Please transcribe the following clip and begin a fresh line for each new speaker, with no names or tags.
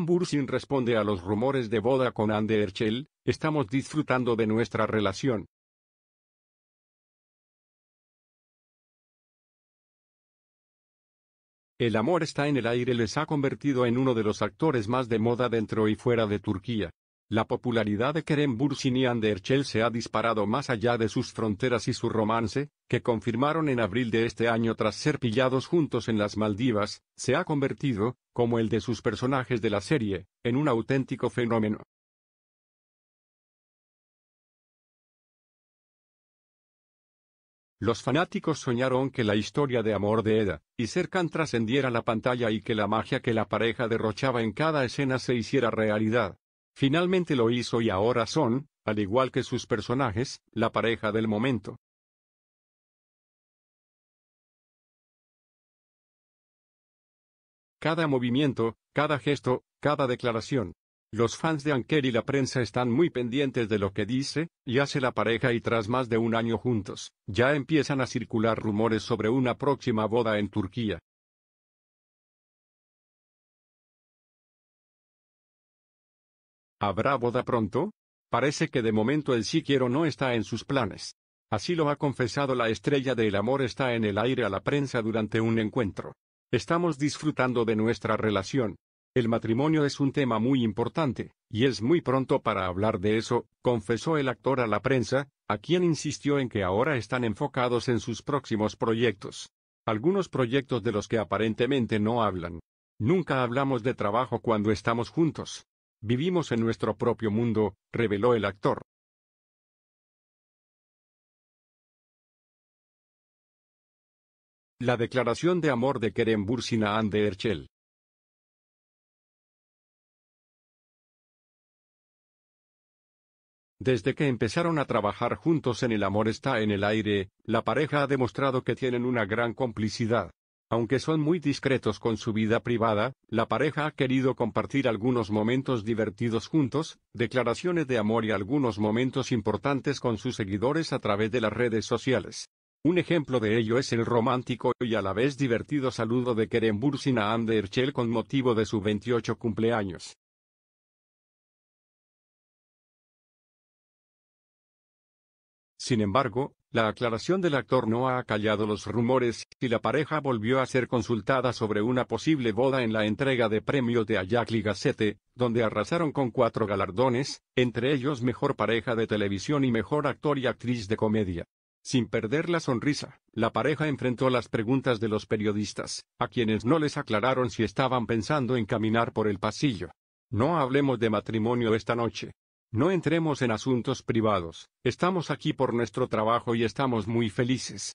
Bursin responde a los rumores de boda con Hande Erçel, estamos disfrutando de nuestra relación. El amor está en el aire les ha convertido en uno de los actores más de moda dentro y fuera de Turquía. La popularidad de Kerem Bursin y Anderchel se ha disparado más allá de sus fronteras y su romance, que confirmaron en abril de este año tras ser pillados juntos en las Maldivas, se ha convertido, como el de sus personajes de la serie, en un auténtico fenómeno. Los fanáticos soñaron que la historia de amor de Eda y Serkan trascendiera la pantalla y que la magia que la pareja derrochaba en cada escena se hiciera realidad. Finalmente lo hizo y ahora son, al igual que sus personajes, la pareja del momento. cada movimiento, cada gesto, cada declaración. Los fans de Anker y la prensa están muy pendientes de lo que dice y hace la pareja y tras más de un año juntos, ya empiezan a circular rumores sobre una próxima boda en Turquía. ¿Habrá boda pronto? Parece que de momento el sí quiero no está en sus planes. Así lo ha confesado la estrella del amor está en el aire a la prensa durante un encuentro. Estamos disfrutando de nuestra relación. El matrimonio es un tema muy importante, y es muy pronto para hablar de eso, confesó el actor a la prensa, a quien insistió en que ahora están enfocados en sus próximos proyectos. Algunos proyectos de los que aparentemente no hablan. Nunca hablamos de trabajo cuando estamos juntos. Vivimos en nuestro propio mundo, reveló el actor.
La declaración de amor de Kerem Bursina Anne de Herschel.
Desde que empezaron a trabajar juntos en El amor está en el aire, la pareja ha demostrado que tienen una gran complicidad. Aunque son muy discretos con su vida privada, la pareja ha querido compartir algunos momentos divertidos juntos, declaraciones de amor y algunos momentos importantes con sus seguidores a través de las redes sociales. Un ejemplo de ello es el romántico y a la vez divertido saludo de Bursin a Anne de con motivo de su 28 cumpleaños. Sin embargo, la aclaración del actor no ha acallado los rumores, y la pareja volvió a ser consultada sobre una posible boda en la entrega de premios de Ayakli Gazette, donde arrasaron con cuatro galardones, entre ellos Mejor Pareja de Televisión y Mejor Actor y Actriz de Comedia. Sin perder la sonrisa, la pareja enfrentó las preguntas de los periodistas, a quienes no les aclararon si estaban pensando en caminar por el pasillo. No hablemos de matrimonio esta noche. No entremos en asuntos privados, estamos aquí por nuestro trabajo y estamos muy felices.